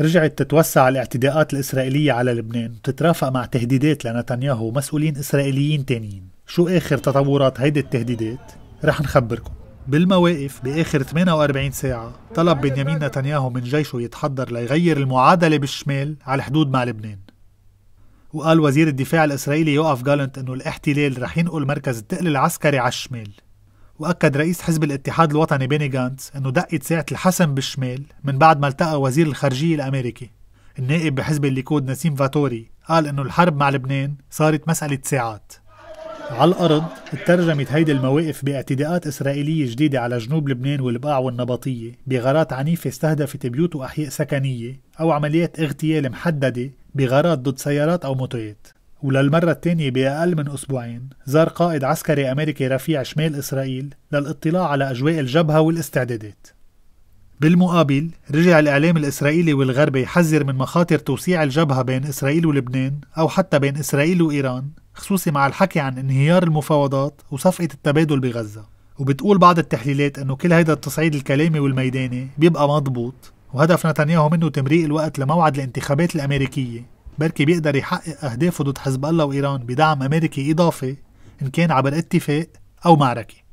رجعت تتوسع الاعتداءات الإسرائيلية على لبنان وتترافق مع تهديدات لنتنياهو ومسؤولين إسرائيليين تانيين شو آخر تطورات هيدي التهديدات؟ رح نخبركم بالمواقف بآخر 48 ساعة طلب بنيامين نتنياهو من جيشه يتحضر ليغير المعادلة بالشمال على الحدود مع لبنان وقال وزير الدفاع الإسرائيلي يوقف جالنت أنه الاحتلال رح ينقل مركز التقل العسكري على الشمال وأكد رئيس حزب الاتحاد الوطني بيني جانتس أنه دقت ساعة الحسم بالشمال من بعد ما التقى وزير الخارجية الأمريكي النائب بحزب الليكود نسيم فاتوري قال أنه الحرب مع لبنان صارت مسألة ساعات على الأرض اترجمت هيدي المواقف باعتداءات إسرائيلية جديدة على جنوب لبنان والبقاع والنبطية بغارات عنيفة استهدفت بيوت وأحياء سكنية أو عمليات اغتيال محددة بغارات ضد سيارات أو موتويت وللمرة الثانية بأقل من أسبوعين زار قائد عسكري أمريكي رفيع شمال إسرائيل للاطلاع على أجواء الجبهة والاستعدادات بالمقابل رجع الإعلام الإسرائيلي والغربي يحذر من مخاطر توسيع الجبهة بين إسرائيل ولبنان أو حتى بين إسرائيل وإيران خصوصي مع الحكي عن انهيار المفاوضات وصفقة التبادل بغزة وبتقول بعض التحليلات أنه كل هيدا التصعيد الكلامي والميداني بيبقى مضبوط وهدف نتنياهو منه تمريق الوقت لموعد الانتخابات الأمريكية بركي بيقدر يحقق أهدافه ضد حزب الله وإيران بدعم أمريكي إضافي إن كان عبر اتفاق أو معركة